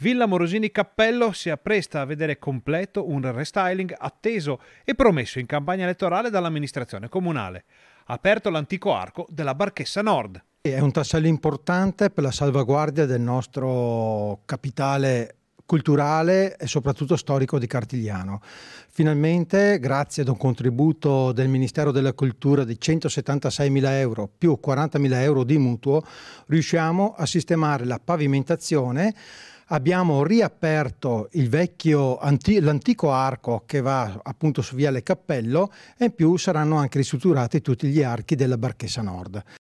Villa Morosini Cappello si appresta a vedere completo un restyling atteso e promesso in campagna elettorale dall'amministrazione comunale. Aperto l'antico arco della Barchessa Nord. È un tassello importante per la salvaguardia del nostro capitale culturale e soprattutto storico di Cartigliano. Finalmente, grazie ad un contributo del Ministero della Cultura di 176.000 euro più 40.000 euro di mutuo, riusciamo a sistemare la pavimentazione abbiamo riaperto vecchio, anti, l'antico arco che va appunto su Viale Cappello e in più saranno anche ristrutturati tutti gli archi della Barchessa Nord.